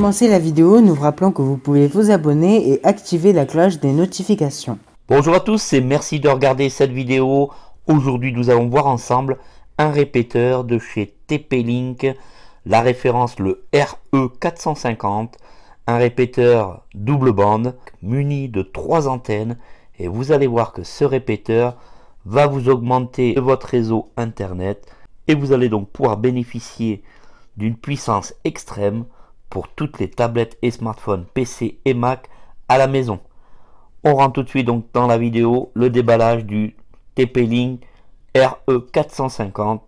commencer la vidéo, nous vous rappelons que vous pouvez vous abonner et activer la cloche des notifications. Bonjour à tous et merci de regarder cette vidéo. Aujourd'hui, nous allons voir ensemble un répéteur de chez TP-Link, la référence le e RE450, un répéteur double bande muni de trois antennes et vous allez voir que ce répéteur va vous augmenter votre réseau internet et vous allez donc pouvoir bénéficier d'une puissance extrême pour toutes les tablettes et smartphones PC et Mac à la maison. On rentre tout de suite donc dans la vidéo le déballage du TP-Link RE450.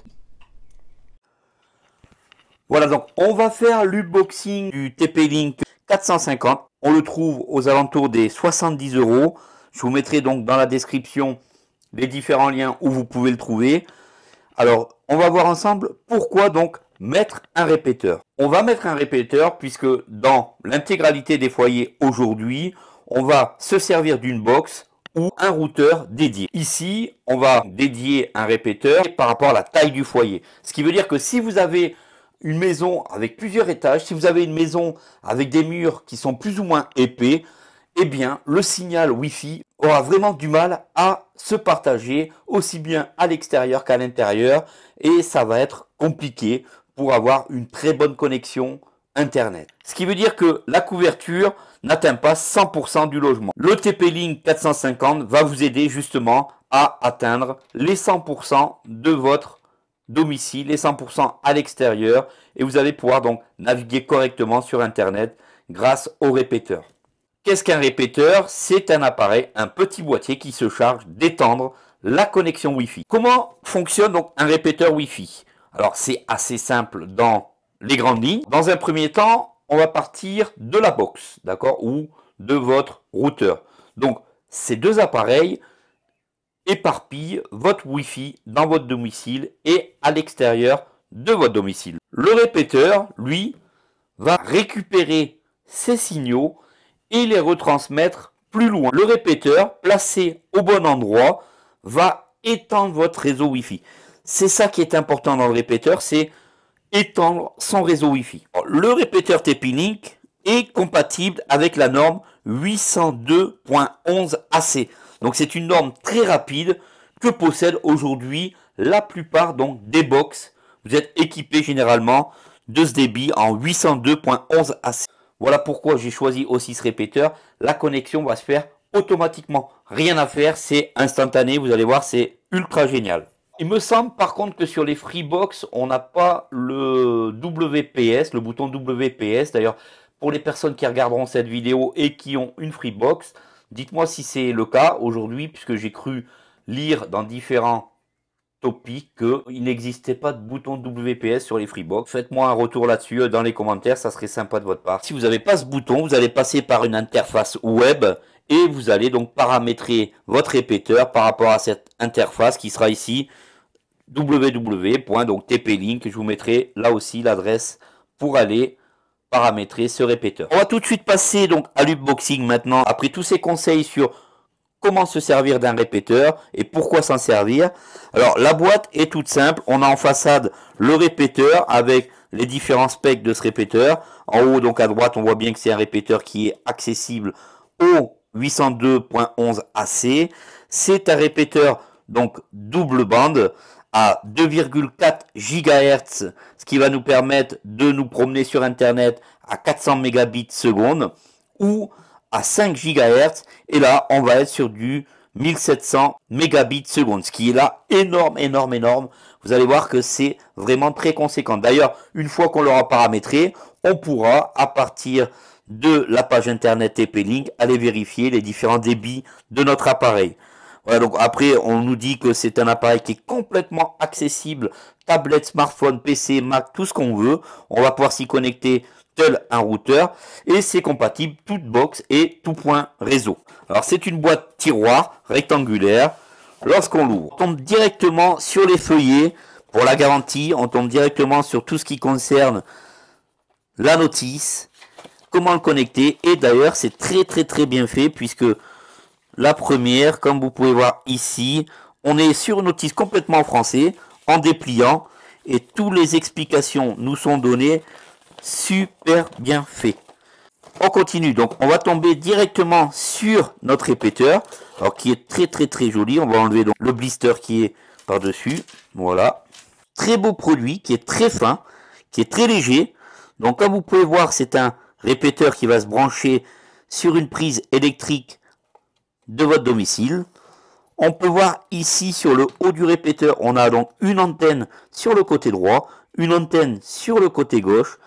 Voilà donc on va faire l'unboxing du TP-Link 450. On le trouve aux alentours des 70 euros. Je vous mettrai donc dans la description les différents liens où vous pouvez le trouver. Alors on va voir ensemble pourquoi donc mettre un répéteur. On va mettre un répéteur puisque dans l'intégralité des foyers aujourd'hui, on va se servir d'une box ou un routeur dédié. Ici, on va dédier un répéteur par rapport à la taille du foyer. Ce qui veut dire que si vous avez une maison avec plusieurs étages, si vous avez une maison avec des murs qui sont plus ou moins épais, eh bien, le signal Wi-Fi aura vraiment du mal à se partager aussi bien à l'extérieur qu'à l'intérieur et ça va être compliqué pour avoir une très bonne connexion Internet. Ce qui veut dire que la couverture n'atteint pas 100% du logement. Le TP-Link 450 va vous aider justement à atteindre les 100% de votre domicile, les 100% à l'extérieur, et vous allez pouvoir donc naviguer correctement sur Internet grâce au répéteur. Qu'est-ce qu'un répéteur C'est un appareil, un petit boîtier qui se charge d'étendre la connexion Wi-Fi. Comment fonctionne donc un répéteur Wi-Fi alors c'est assez simple dans les grandes lignes. Dans un premier temps, on va partir de la box, d'accord, ou de votre routeur. Donc ces deux appareils éparpillent votre Wi-Fi dans votre domicile et à l'extérieur de votre domicile. Le répéteur, lui, va récupérer ces signaux et les retransmettre plus loin. Le répéteur, placé au bon endroit, va étendre votre réseau Wi-Fi. C'est ça qui est important dans le répéteur, c'est étendre son réseau Wi-Fi. Le répéteur TP-Link est compatible avec la norme 802.11 AC. Donc c'est une norme très rapide que possède aujourd'hui la plupart donc des box. Vous êtes équipé généralement de ce débit en 802.11 AC. Voilà pourquoi j'ai choisi aussi ce répéteur. La connexion va se faire automatiquement. Rien à faire, c'est instantané. Vous allez voir, c'est ultra génial. Il me semble par contre que sur les Freebox, on n'a pas le WPS, le bouton WPS. D'ailleurs, pour les personnes qui regarderont cette vidéo et qui ont une Freebox, dites-moi si c'est le cas aujourd'hui, puisque j'ai cru lire dans différents topics qu'il n'existait pas de bouton WPS sur les Freebox. Faites-moi un retour là-dessus euh, dans les commentaires, ça serait sympa de votre part. Si vous n'avez pas ce bouton, vous allez passer par une interface web et vous allez donc paramétrer votre répéteur par rapport à cette interface qui sera ici www. Donc je vous mettrai là aussi l'adresse pour aller paramétrer ce répéteur. On va tout de suite passer donc à l'upboxing maintenant après tous ces conseils sur comment se servir d'un répéteur et pourquoi s'en servir. Alors la boîte est toute simple, on a en façade le répéteur avec les différents specs de ce répéteur. En haut donc à droite on voit bien que c'est un répéteur qui est accessible au 802.11 AC. C'est un répéteur donc double bande à 2,4 GHz, ce qui va nous permettre de nous promener sur Internet à 400 mégabits seconde ou à 5 GHz. Et là, on va être sur du 1700 mégabits seconde, ce qui est là énorme, énorme, énorme. Vous allez voir que c'est vraiment très conséquent. D'ailleurs, une fois qu'on l'aura paramétré, on pourra, à partir de la page internet TP-Link, allez vérifier les différents débits de notre appareil. Voilà, donc après, on nous dit que c'est un appareil qui est complètement accessible, tablette, smartphone, PC, Mac, tout ce qu'on veut. On va pouvoir s'y connecter tel un routeur et c'est compatible toute box et tout point réseau. Alors c'est une boîte tiroir rectangulaire. Lorsqu'on l'ouvre, on tombe directement sur les feuillets pour la garantie, on tombe directement sur tout ce qui concerne la notice, comment le connecter. Et d'ailleurs, c'est très très très bien fait puisque la première, comme vous pouvez voir ici, on est sur une notice complètement français en dépliant et toutes les explications nous sont données. Super bien fait. On continue, donc on va tomber directement sur notre répéteur, alors qui est très très très joli. On va enlever donc le blister qui est par-dessus. Voilà. Très beau produit, qui est très fin, qui est très léger. Donc comme vous pouvez voir, c'est un répéteur qui va se brancher sur une prise électrique de votre domicile. On peut voir ici sur le haut du répéteur, on a donc une antenne sur le côté droit, une antenne sur le côté gauche.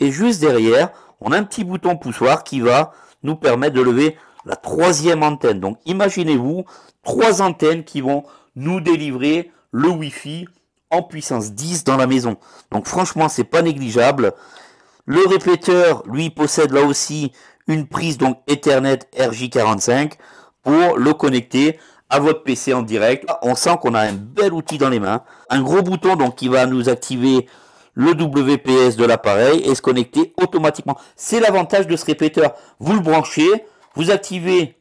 Et juste derrière, on a un petit bouton poussoir qui va nous permettre de lever la troisième antenne. Donc imaginez-vous trois antennes qui vont nous délivrer le Wi-Fi en puissance 10 dans la maison. Donc franchement, c'est pas négligeable. Le répéteur, lui, possède là aussi une prise donc Ethernet RJ45 pour le connecter à votre PC en direct. Ah, on sent qu'on a un bel outil dans les mains. Un gros bouton donc qui va nous activer le WPS de l'appareil et se connecter automatiquement. C'est l'avantage de ce répéteur. Vous le branchez, vous activez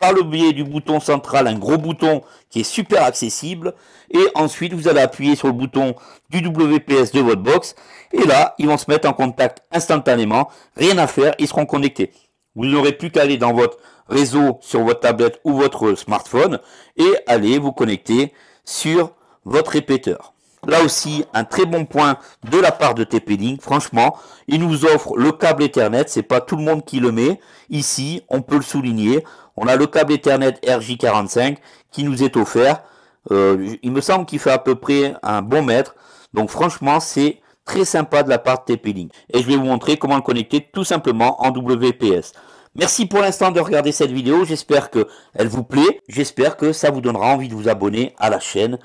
par le biais du bouton central, un gros bouton qui est super accessible. Et ensuite, vous allez appuyer sur le bouton du WPS de votre box. Et là, ils vont se mettre en contact instantanément. Rien à faire, ils seront connectés. Vous n'aurez plus qu'à aller dans votre réseau sur votre tablette ou votre smartphone et aller vous connecter sur votre répéteur. Là aussi, un très bon point de la part de TP-Link. Franchement, il nous offre le câble Ethernet. C'est pas tout le monde qui le met. Ici, on peut le souligner. On a le câble Ethernet RJ45 qui nous est offert. Euh, il me semble qu'il fait à peu près un bon mètre. Donc franchement, c'est très sympa de la part de TP-Link. Et je vais vous montrer comment le connecter tout simplement en WPS. Merci pour l'instant de regarder cette vidéo. J'espère qu'elle vous plaît. J'espère que ça vous donnera envie de vous abonner à la chaîne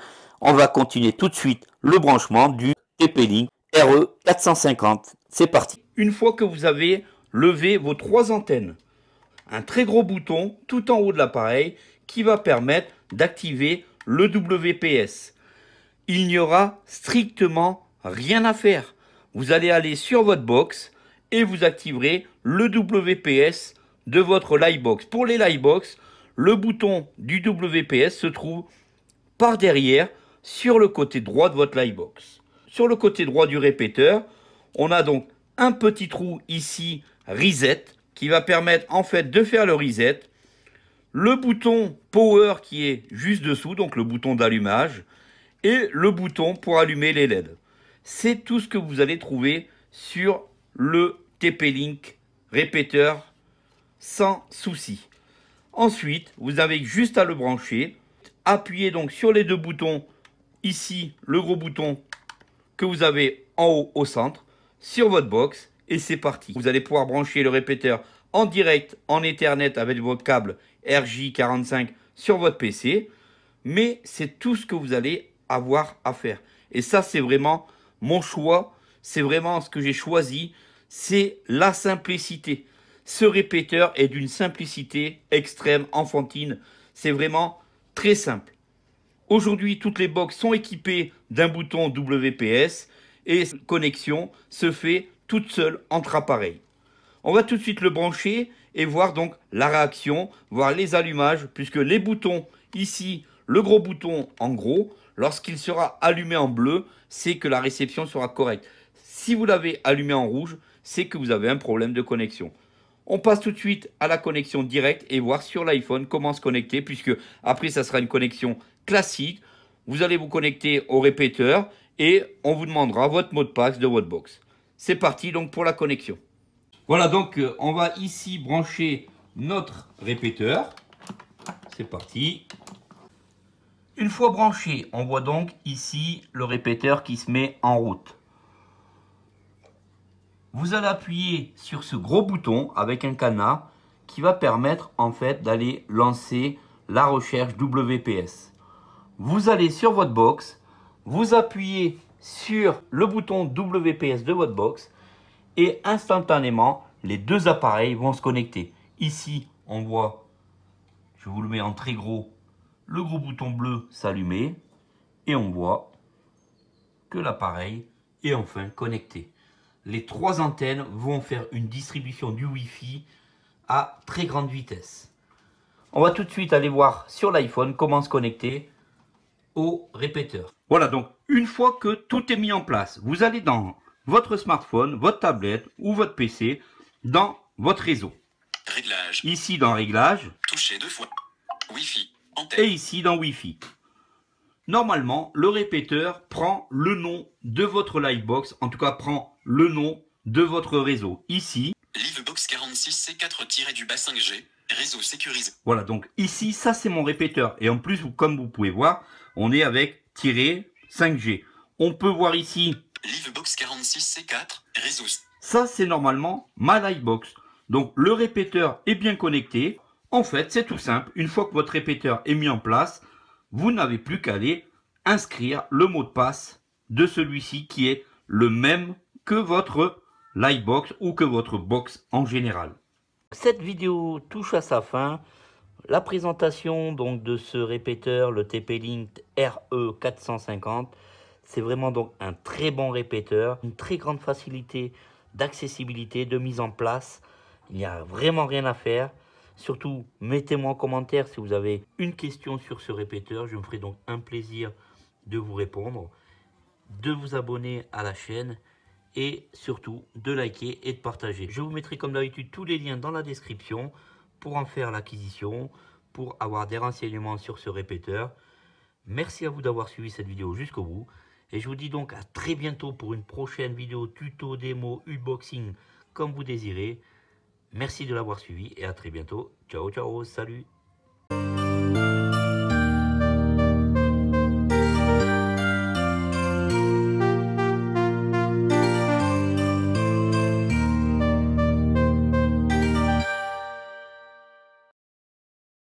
on va continuer tout de suite le branchement du TP-Link RE450. C'est parti. Une fois que vous avez levé vos trois antennes, un très gros bouton tout en haut de l'appareil qui va permettre d'activer le WPS. Il n'y aura strictement rien à faire. Vous allez aller sur votre box et vous activerez le WPS de votre Livebox. Pour les Livebox, le bouton du WPS se trouve par derrière sur le côté droit de votre livebox. Sur le côté droit du répéteur, on a donc un petit trou ici, reset, qui va permettre en fait de faire le reset. Le bouton power qui est juste dessous, donc le bouton d'allumage, et le bouton pour allumer les LED. C'est tout ce que vous allez trouver sur le TP-Link répéteur sans souci. Ensuite, vous avez juste à le brancher. Appuyez donc sur les deux boutons ici le gros bouton que vous avez en haut au centre sur votre box et c'est parti. Vous allez pouvoir brancher le répéteur en direct en Ethernet avec votre câble RJ45 sur votre PC, mais c'est tout ce que vous allez avoir à faire. Et ça, c'est vraiment mon choix, c'est vraiment ce que j'ai choisi, c'est la simplicité. Ce répéteur est d'une simplicité extrême, enfantine, c'est vraiment très simple. Aujourd'hui, toutes les box sont équipées d'un bouton WPS et cette connexion se fait toute seule entre appareils. On va tout de suite le brancher et voir donc la réaction, voir les allumages, puisque les boutons ici, le gros bouton en gros, lorsqu'il sera allumé en bleu, c'est que la réception sera correcte. Si vous l'avez allumé en rouge, c'est que vous avez un problème de connexion. On passe tout de suite à la connexion directe et voir sur l'iPhone comment se connecter, puisque après ça sera une connexion classique. Vous allez vous connecter au répéteur et on vous demandera votre mot de passe de votre box. C'est parti donc pour la connexion. Voilà donc euh, on va ici brancher notre répéteur. C'est parti. Une fois branché, on voit donc ici le répéteur qui se met en route. Vous allez appuyer sur ce gros bouton avec un canard qui va permettre en fait d'aller lancer la recherche WPS vous allez sur votre box, vous appuyez sur le bouton WPS de votre box et instantanément, les deux appareils vont se connecter. Ici, on voit, je vous le mets en très gros, le gros bouton bleu s'allumer et on voit que l'appareil est enfin connecté. Les trois antennes vont faire une distribution du Wi-Fi à très grande vitesse. On va tout de suite aller voir sur l'iPhone comment se connecter au répéteur. Voilà, donc une fois que tout est mis en place, vous allez dans votre smartphone, votre tablette ou votre PC, dans votre réseau. Réglage. Ici dans réglage Toucher deux fois. Wi-Fi. Et ici dans Wi-Fi. Normalement, le répéteur prend le nom de votre livebox, en tout cas prend le nom de votre réseau. Ici, 46 c 4 du 5 g réseau sécurisé. Voilà, donc ici, ça c'est mon répéteur. Et en plus, comme vous pouvez voir, on est avec tiré 5G. On peut voir ici... Livebox 46C4, réseau... Ça, c'est normalement ma Livebox. Donc le répéteur est bien connecté. En fait, c'est tout simple. Une fois que votre répéteur est mis en place, vous n'avez plus qu'à aller inscrire le mot de passe de celui-ci qui est le même que votre lightbox ou que votre box en général. Cette vidéo touche à sa fin. La présentation donc de ce répéteur, le TP-Link RE450, c'est vraiment donc un très bon répéteur, une très grande facilité d'accessibilité, de mise en place. Il n'y a vraiment rien à faire. Surtout, mettez-moi en commentaire si vous avez une question sur ce répéteur. Je me ferai donc un plaisir de vous répondre, de vous abonner à la chaîne et surtout de liker et de partager. Je vous mettrai comme d'habitude tous les liens dans la description pour en faire l'acquisition, pour avoir des renseignements sur ce répéteur. Merci à vous d'avoir suivi cette vidéo jusqu'au bout. Et je vous dis donc à très bientôt pour une prochaine vidéo tuto, démo, unboxing, comme vous désirez. Merci de l'avoir suivi et à très bientôt. Ciao, ciao, salut